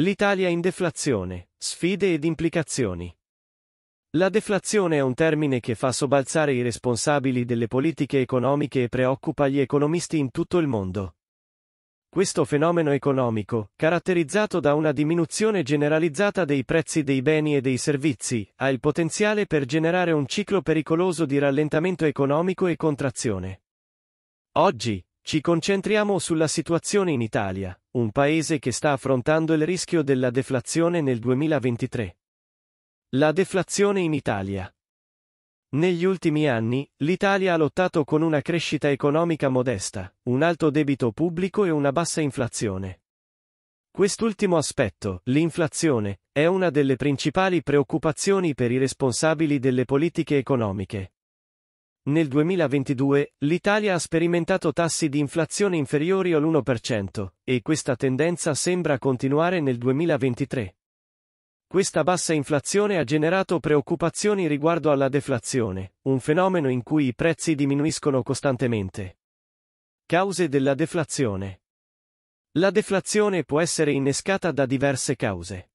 L'Italia in deflazione, sfide ed implicazioni. La deflazione è un termine che fa sobbalzare i responsabili delle politiche economiche e preoccupa gli economisti in tutto il mondo. Questo fenomeno economico, caratterizzato da una diminuzione generalizzata dei prezzi dei beni e dei servizi, ha il potenziale per generare un ciclo pericoloso di rallentamento economico e contrazione. Oggi, ci concentriamo sulla situazione in Italia, un paese che sta affrontando il rischio della deflazione nel 2023. La deflazione in Italia. Negli ultimi anni, l'Italia ha lottato con una crescita economica modesta, un alto debito pubblico e una bassa inflazione. Quest'ultimo aspetto, l'inflazione, è una delle principali preoccupazioni per i responsabili delle politiche economiche, nel 2022 l'Italia ha sperimentato tassi di inflazione inferiori all'1% e questa tendenza sembra continuare nel 2023. Questa bassa inflazione ha generato preoccupazioni riguardo alla deflazione, un fenomeno in cui i prezzi diminuiscono costantemente. Cause della deflazione. La deflazione può essere innescata da diverse cause.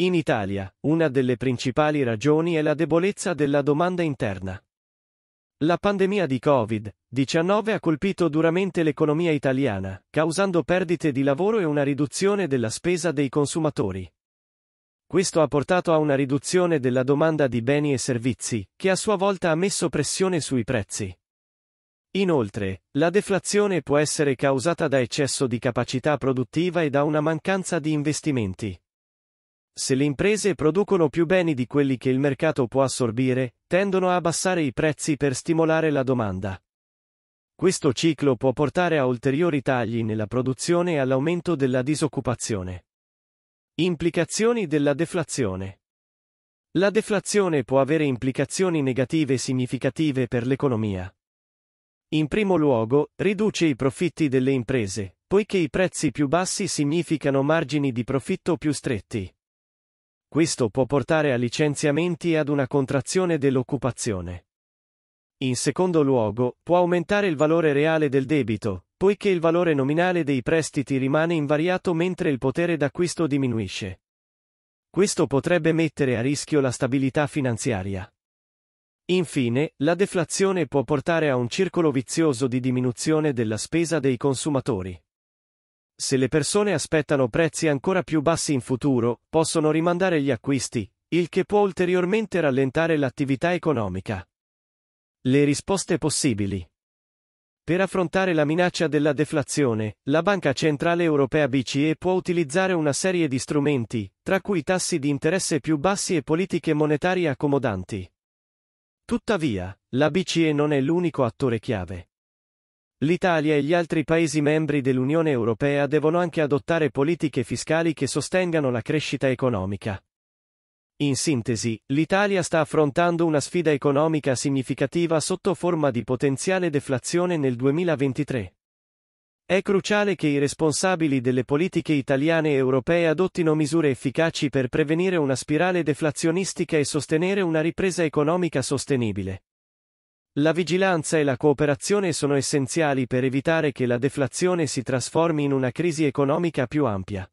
In Italia, una delle principali ragioni è la debolezza della domanda interna. La pandemia di Covid-19 ha colpito duramente l'economia italiana, causando perdite di lavoro e una riduzione della spesa dei consumatori. Questo ha portato a una riduzione della domanda di beni e servizi, che a sua volta ha messo pressione sui prezzi. Inoltre, la deflazione può essere causata da eccesso di capacità produttiva e da una mancanza di investimenti. Se le imprese producono più beni di quelli che il mercato può assorbire, tendono a abbassare i prezzi per stimolare la domanda. Questo ciclo può portare a ulteriori tagli nella produzione e all'aumento della disoccupazione. Implicazioni della deflazione. La deflazione può avere implicazioni negative significative per l'economia. In primo luogo, riduce i profitti delle imprese, poiché i prezzi più bassi significano margini di profitto più stretti. Questo può portare a licenziamenti e ad una contrazione dell'occupazione. In secondo luogo, può aumentare il valore reale del debito, poiché il valore nominale dei prestiti rimane invariato mentre il potere d'acquisto diminuisce. Questo potrebbe mettere a rischio la stabilità finanziaria. Infine, la deflazione può portare a un circolo vizioso di diminuzione della spesa dei consumatori. Se le persone aspettano prezzi ancora più bassi in futuro, possono rimandare gli acquisti, il che può ulteriormente rallentare l'attività economica. Le risposte possibili. Per affrontare la minaccia della deflazione, la Banca Centrale Europea BCE può utilizzare una serie di strumenti, tra cui tassi di interesse più bassi e politiche monetarie accomodanti. Tuttavia, la BCE non è l'unico attore chiave. L'Italia e gli altri Paesi membri dell'Unione Europea devono anche adottare politiche fiscali che sostengano la crescita economica. In sintesi, l'Italia sta affrontando una sfida economica significativa sotto forma di potenziale deflazione nel 2023. È cruciale che i responsabili delle politiche italiane e europee adottino misure efficaci per prevenire una spirale deflazionistica e sostenere una ripresa economica sostenibile. La vigilanza e la cooperazione sono essenziali per evitare che la deflazione si trasformi in una crisi economica più ampia.